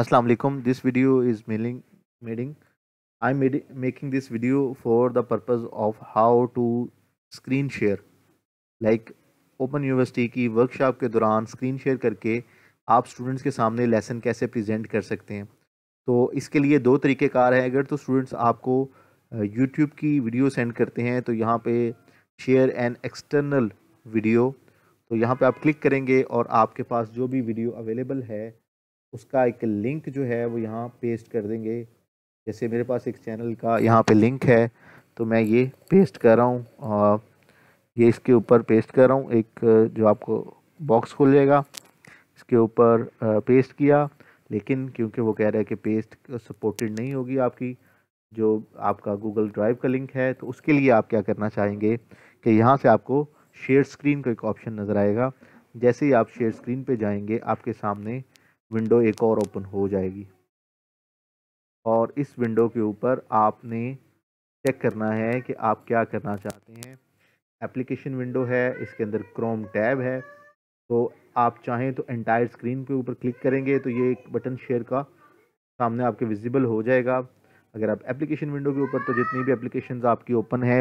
Assalamu alaikum. This video is mailing, mailing. I'm made, making this video for the purpose of how to screen share. Like open university की workshop के दौरान screen share करके आप students के सामने lesson कैसे present कर सकते हैं तो इसके लिए दो तरीक़ेकार हैं अगर तो स्टूडेंट्स आपको यूट्यूब की वीडियो सेंड करते हैं तो यहाँ पे शेयर एन एक्सटर्नल वीडियो तो यहाँ पे आप क्लिक करेंगे और आपके पास जो भी वीडियो अवेलेबल है उसका एक लिंक जो है वो यहाँ पेस्ट कर देंगे जैसे मेरे पास एक चैनल का यहाँ पे लिंक है तो मैं ये पेस्ट कर रहा हूँ ये इसके ऊपर पेस्ट कर रहा हूँ एक जो आपको बॉक्स खुल जाएगा इसके ऊपर पेस्ट किया लेकिन क्योंकि वो कह रहा है कि पेस्ट सपोर्टेड नहीं होगी आपकी जो आपका गूगल ड्राइव का लिंक है तो उसके लिए आप क्या करना चाहेंगे कि यहाँ से आपको शेयर स्क्रीन का एक ऑप्शन नज़र आएगा जैसे ही आप शेयर स्क्रीन पे जाएंगे आपके सामने विंडो एक और ओपन हो जाएगी और इस विंडो के ऊपर आपने चेक करना है कि आप क्या करना चाहते हैं एप्लीकेशन विंडो है इसके अंदर क्रोम टैब है तो आप चाहें तो एंटायर स्क्रीन के ऊपर क्लिक करेंगे तो ये एक बटन शेयर का सामने आपके विजिबल हो जाएगा अगर आप एप्लीकेशन विंडो के ऊपर तो जितनी भी एप्लीकेशन आपकी ओपन है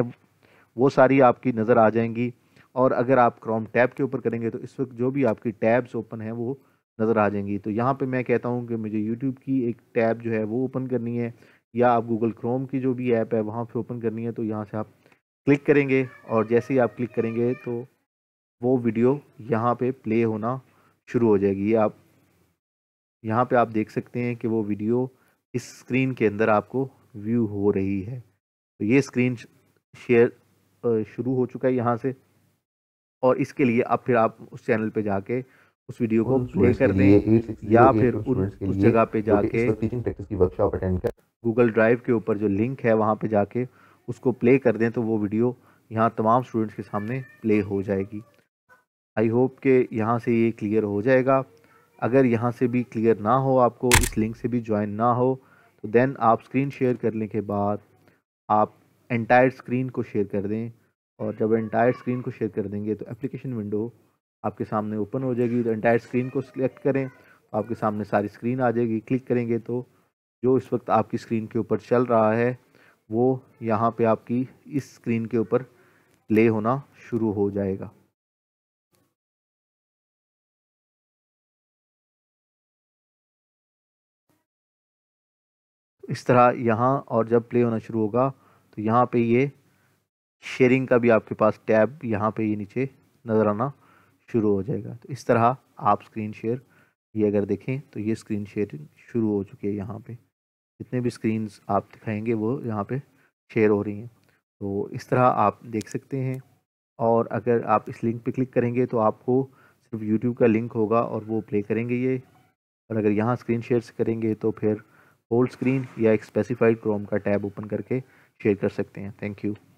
वो सारी आपकी नज़र आ जाएंगी और अगर आप क्रोम टैब के ऊपर करेंगे तो इस वक्त जो भी आपकी टैब्स ओपन हैं वो नज़र आ जाएंगी तो यहाँ पे मैं कहता हूँ कि मुझे यूट्यूब की एक टैब जो है वो ओपन करनी है या आप गूगल क्रोम की जो भी ऐप है वहाँ पे ओपन करनी है तो यहाँ से आप क्लिक करेंगे और जैसे ही आप क्लिक करेंगे तो वो वीडियो यहाँ पे प्ले होना शुरू हो जाएगी आप यहाँ पे आप देख सकते हैं कि वो वीडियो इस स्क्रीन के अंदर आपको व्यू हो रही है तो ये स्क्रीन शेयर शुरू हो चुका है यहाँ से और इसके लिए अब फिर आप उस चैनल पे जाके उस वीडियो को प्ले कर दें या फिर उस जगह पे जाके वर्कशॉप अटेंड कर गूगल ड्राइव के ऊपर जो लिंक है वहाँ पे जाके उसको प्ले कर दें तो वो वीडियो यहाँ तमाम स्टूडेंट्स के सामने प्ले हो जाएगी आई होप के यहाँ से ये क्लियर हो जाएगा अगर यहाँ से भी क्लियर ना हो आपको इस लिंक से भी ज्वाइन ना हो तो देन आप स्क्रीन शेयर करने के बाद आप एंटायर स्क्रीन को शेयर कर दें और जब एंटायर स्क्रीन को शेयर कर देंगे तो एप्लीकेशन विंडो आपके सामने ओपन हो जाएगी तो एंटायर स्क्रीन को सिलेक्ट करें तो आपके सामने सारी स्क्रीन आ जाएगी क्लिक करेंगे तो जो इस वक्त आपकी स्क्रीन के ऊपर चल रहा है वो यहाँ पे आपकी इस स्क्रीन के ऊपर प्ले होना शुरू हो जाएगा इस तरह यहाँ और जब प्ले होना शुरू होगा तो यहाँ पे ये शेयरिंग का भी आपके पास टैब यहाँ पे ये नीचे नज़र आना शुरू हो जाएगा तो इस तरह आप स्क्रीन शेयर ये अगर देखें तो ये स्क्रीन शेयरिंग शुरू हो चुकी है यहाँ पे जितने भी स्क्रीन आप दिखाएंगे वो यहाँ पे शेयर हो रही हैं तो इस तरह आप देख सकते हैं और अगर आप इस लिंक पे क्लिक करेंगे तो आपको सिर्फ यूट्यूब का लिंक होगा और वो प्ले करेंगे ये और अगर यहाँ स्क्रीन शेयर करेंगे तो फिर होल स्क्रीन या एक स्पेसिफाइड क्रोम का टैब ओपन करके शेयर कर सकते हैं थैंक यू